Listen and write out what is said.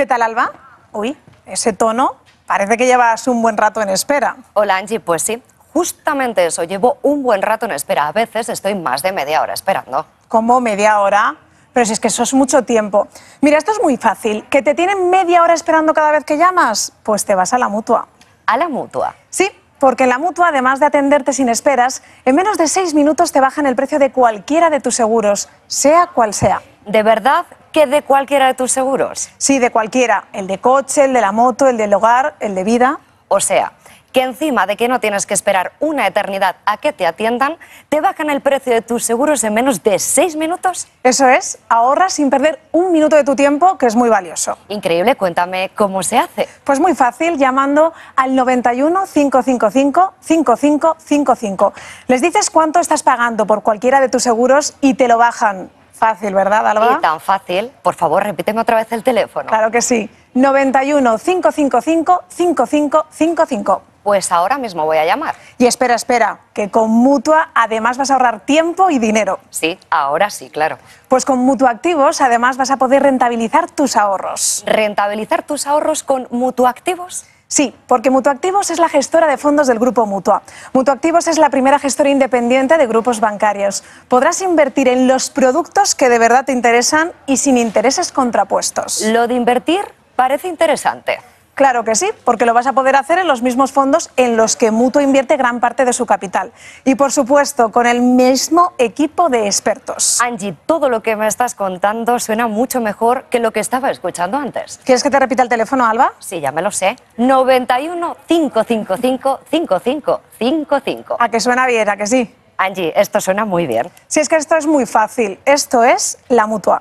¿Qué tal, Alba? Uy, ese tono parece que llevas un buen rato en espera. Hola, Angie, pues sí. Justamente eso, llevo un buen rato en espera. A veces estoy más de media hora esperando. ¿Cómo media hora? Pero si es que eso es mucho tiempo. Mira, esto es muy fácil. ¿Que te tienen media hora esperando cada vez que llamas? Pues te vas a la mutua. ¿A la mutua? Sí, porque en la mutua, además de atenderte sin esperas, en menos de seis minutos te bajan el precio de cualquiera de tus seguros, sea cual sea. ¿De verdad? que de cualquiera de tus seguros. Sí, de cualquiera. El de coche, el de la moto, el del hogar, el de vida. O sea, que encima de que no tienes que esperar una eternidad a que te atiendan, te bajan el precio de tus seguros en menos de seis minutos. Eso es, Ahorra sin perder un minuto de tu tiempo, que es muy valioso. Increíble, cuéntame cómo se hace. Pues muy fácil, llamando al 91 555 5555. Les dices cuánto estás pagando por cualquiera de tus seguros y te lo bajan Fácil, ¿verdad, Alba? Sí, tan fácil. Por favor, repíteme otra vez el teléfono. Claro que sí. 91 555 5555. Pues ahora mismo voy a llamar. Y espera, espera, que con Mutua además vas a ahorrar tiempo y dinero. Sí, ahora sí, claro. Pues con Mutua Activos además vas a poder rentabilizar tus ahorros. ¿Rentabilizar tus ahorros con Mutua Activos? Sí, porque Mutuactivos es la gestora de fondos del Grupo Mutua. Mutuactivos es la primera gestora independiente de grupos bancarios. Podrás invertir en los productos que de verdad te interesan y sin intereses contrapuestos. Lo de invertir parece interesante. Claro que sí, porque lo vas a poder hacer en los mismos fondos en los que Mutuo invierte gran parte de su capital. Y por supuesto, con el mismo equipo de expertos. Angie, todo lo que me estás contando suena mucho mejor que lo que estaba escuchando antes. ¿Quieres que te repita el teléfono, Alba? Sí, ya me lo sé. 91 555 5555. A que suena bien, a que sí. Angie, esto suena muy bien. Si es que esto es muy fácil. Esto es la Mutua.